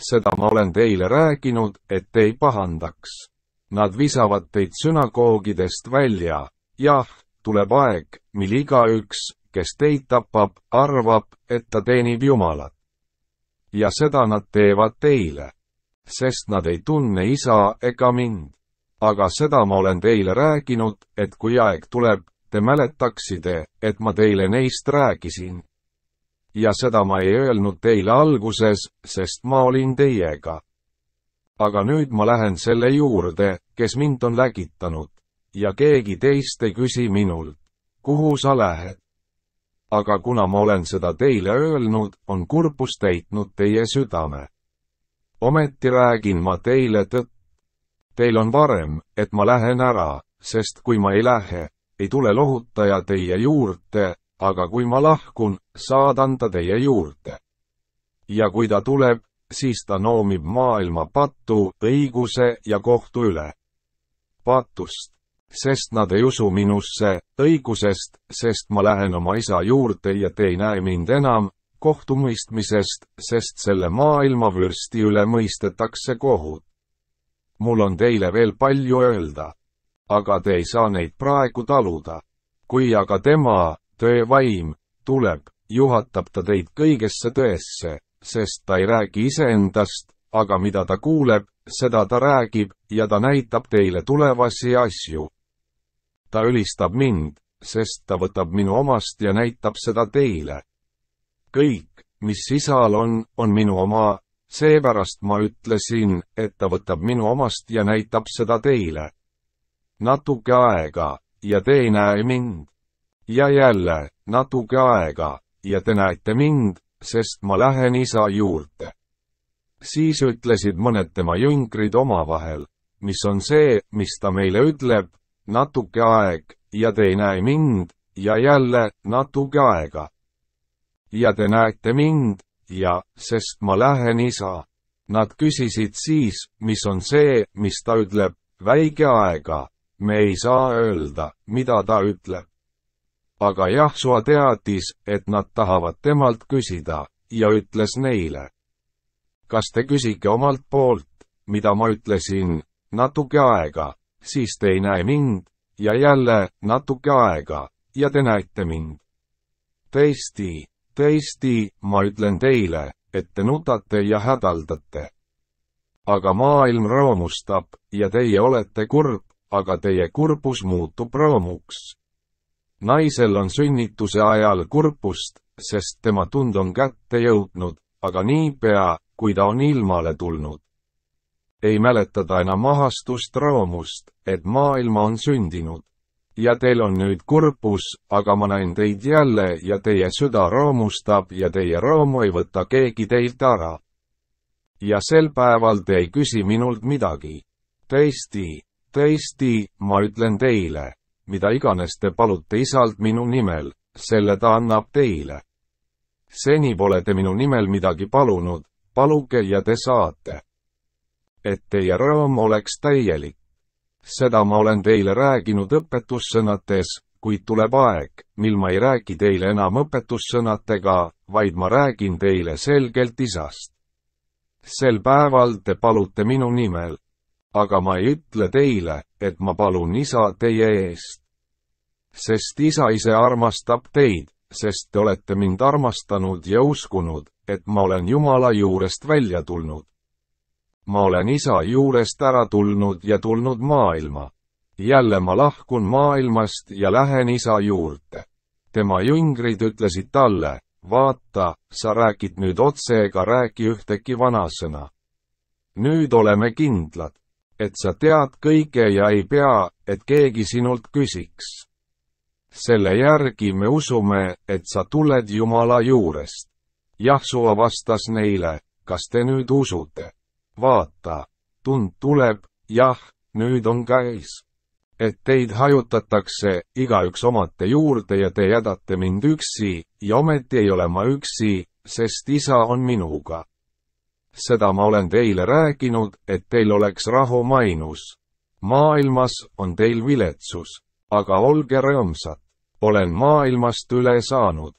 seda ma olen teile rääkinud, et te ei pahandaks. Nad visavad teid sünagoogidest välja, jah, tuleb aeg, mil igaüks, kes teid tapab, arvab, et ta teenib Jumalat. ja seda nad teevad teile, sest nad ei tunne isa ega mind. aga seda ma olen teile rääkinud, et kui aeg tuleb, te mäletaksite, et ma teile neist rääkisin ja seda ma ei öelnud teile alguses, sest ma olin teiega. aga nüüd ma lähen selle juurde, kes mind on lägitanud ja keegi teist ei küsi minult, kuhu sa lähed. aga kuna ma olen seda teile öelnud, on kurbus täitnud teie südame. ometi räägin ma teile tõtt. Teil on varem, et ma lähen ära, sest kui ma ei lähe, ei tule lohutaja teie juurde, aga kui ma lahkun, saadan ta teie juurde. ja kui ta tuleb, siis ta noomib maailma pattu, õiguse ja kohtu üle. patust, sest nad ei usu minusse, õigusest, sest ma lähen oma isa juurde ja te ei näe mind enam, kohtumõistmisest, sest selle maailma vürsti üle mõistetakse kohut. mul on teile veel palju öelda. aga te ei saa neid praegu taluda. kui aga tema, tõe vaim tuleb, juhatab ta teid kõigesse tõesse, sest ta ei räägi iseendast, aga mida ta kuuleb, seda ta räägib ja ta näitab teile tulevasi asju. ta ülistab mind, sest ta võtab minu omast ja näitab seda teile. kõik, mis isal on, on minu oma, seepärast ma ütlesin, et ta võtab minu omast ja näitab seda teile. natuke aega ja te ei näe mind ja jälle natuke aega ja te näete mind, sest ma lähen isa juurde. siis ütlesid mõned tema jüngrid omavahel, mis on see, mis ta meile ütleb, natuke aeg ja te ei näe mind ja jälle natuke aega. ja te näete mind ja sest ma lähen isa. Nad küsisid siis, mis on see, mis ta ütleb, väike aega, me ei saa öelda, mida ta ütleb aga Jahsua teadis, et nad tahavad temalt küsida ja ütles neile. kas te küsige omalt poolt, mida ma ütlesin, natuke aega, siis te ei näe mind ja jälle natuke aega ja te näete mind. tõesti, tõesti, ma ütlen teile, et te nutate ja hädaldate. aga maailm rõõmustab ja teie olete kurb, aga teie kurbus muutub rõõmuks naisel on sünnituse ajal kurpust, sest tema tund on kätte jõudnud, aga niipea, kui ta on ilmale tulnud, ei mäleta ta enam ahastust rõõmust, et maailma on sündinud. ja teil on nüüd kurpus, aga ma näen teid jälle ja teie süda rõõmustab ja teie rõõmu ei võta keegi teilt ära. ja sel päeval te ei küsi minult midagi. tõesti, tõesti, ma ütlen teile mida iganes te palute isalt minu nimel, selle ta annab teile. seni pole te minu nimel midagi palunud, paluge ja te saate. et teie rõõm oleks täielik. seda ma olen teile rääkinud õpetussõnates, kuid tuleb aeg, mil ma ei räägi teile enam õpetussõnadega, vaid ma räägin teile selgelt isast. sel päeval te palute minu nimel aga ma ei ütle teile, et ma palun isa teie eest sest isa ise armastab teid, sest te olete mind armastanud ja uskunud, et ma olen Jumala juurest välja tulnud. ma olen isa juurest ära tulnud ja tulnud maailma. jälle ma lahkun maailmast ja lähen isa juurde. tema jüngrid ütlesid talle, vaata, sa räägid nüüd otse ega räägi ühtegi vanasõna. nüüd oleme kindlad, et sa tead kõike ja ei pea, et keegi sinult küsiks selle järgi me usume, et sa tuled Jumala juurest. Jahsua vastas neile, kas te nüüd usute? vaata, tund tuleb, jah, nüüd on käes. et teid hajutatakse, igaüks omate juurde ja te jädate mind üksi, ja ometi ei ole ma üksi, sest isa on minuga. seda ma olen teile rääkinud, et teil oleks rahu mainus. maailmas on teil viletsus aga olge rõõmsad, olen maailmast üle saanud.